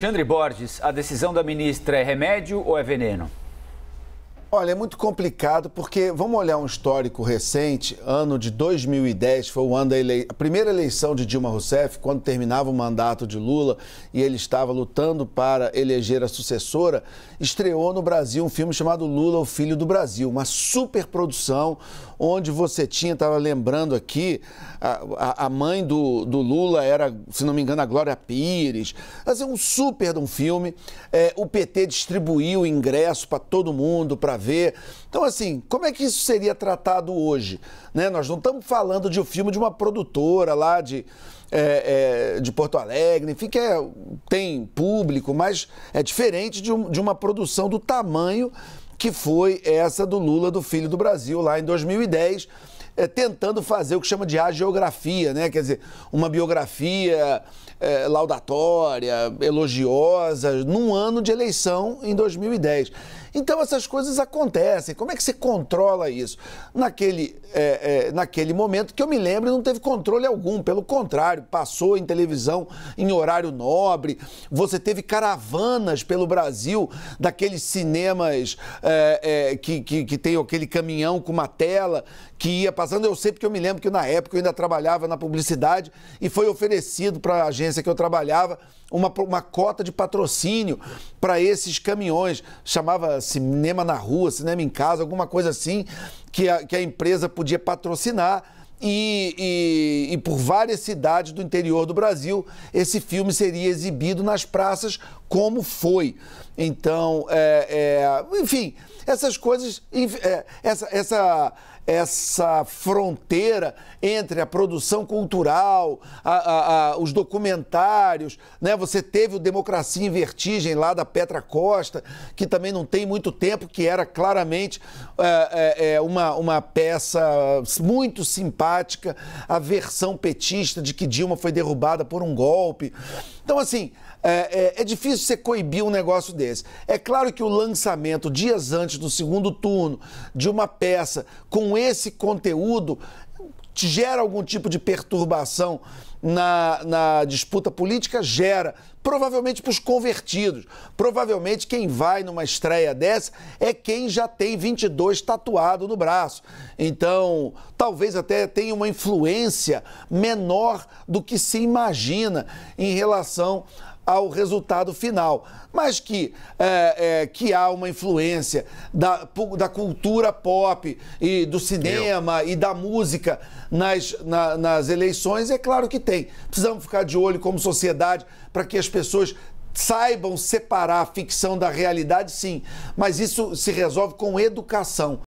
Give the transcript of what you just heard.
Alexandre Borges, a decisão da ministra é remédio ou é veneno? Olha, é muito complicado porque vamos olhar um histórico recente. Ano de 2010 foi o ano da a primeira eleição de Dilma Rousseff, quando terminava o mandato de Lula e ele estava lutando para eleger a sucessora. Estreou no Brasil um filme chamado Lula, o Filho do Brasil, uma superprodução onde você tinha, estava lembrando aqui, a, a mãe do, do, Lula era, se não me engano, a Glória Pires. Mas assim, é um super de um filme. É, o PT distribuiu ingresso para todo mundo, para ver. Então, assim, como é que isso seria tratado hoje? Né? Nós não estamos falando de um filme de uma produtora lá de, é, é, de Porto Alegre, enfim, que é, tem público, mas é diferente de, um, de uma produção do tamanho que foi essa do Lula, do Filho do Brasil, lá em 2010. É, tentando fazer o que chama de agiografia, né? Quer dizer, uma biografia é, laudatória, elogiosa, num ano de eleição em 2010. Então essas coisas acontecem. Como é que você controla isso? Naquele, é, é, naquele momento que eu me lembro, não teve controle algum. Pelo contrário, passou em televisão em horário nobre. Você teve caravanas pelo Brasil daqueles cinemas é, é, que, que, que tem aquele caminhão com uma tela que ia passando. Eu sei porque eu me lembro que na época eu ainda trabalhava na publicidade e foi oferecido para a agência que eu trabalhava uma, uma cota de patrocínio para esses caminhões. Chamava cinema na rua, cinema em casa, alguma coisa assim, que a, que a empresa podia patrocinar e, e, e, por várias cidades do interior do Brasil, esse filme seria exibido nas praças, como foi. Então, é, é, enfim, essas coisas, é, essa, essa, essa fronteira entre a produção cultural, a, a, a, os documentários, né? Você teve o Democracia em Vertigem lá da Petra Costa, que também não tem muito tempo, que era claramente é, é, é, uma, uma peça muito simpática simpática a versão petista de que Dilma foi derrubada por um golpe. Então, assim, é, é, é, difícil você coibir um negócio desse. É claro que o lançamento dias antes do segundo turno de uma peça com esse conteúdo gera algum tipo de perturbação na, na disputa política gera, provavelmente para os convertidos. Provavelmente quem vai numa estreia dessa é quem já tem 22 tatuado no braço. Então, talvez até tenha uma influência menor do que se imagina em relação ao resultado final, mas que, é, é, que há uma influência da, da cultura pop e do cinema e da música nas, na, nas eleições, é claro que tem tem. Precisamos ficar de olho como sociedade para que as pessoas saibam separar a ficção da realidade, sim, mas isso se resolve com educação.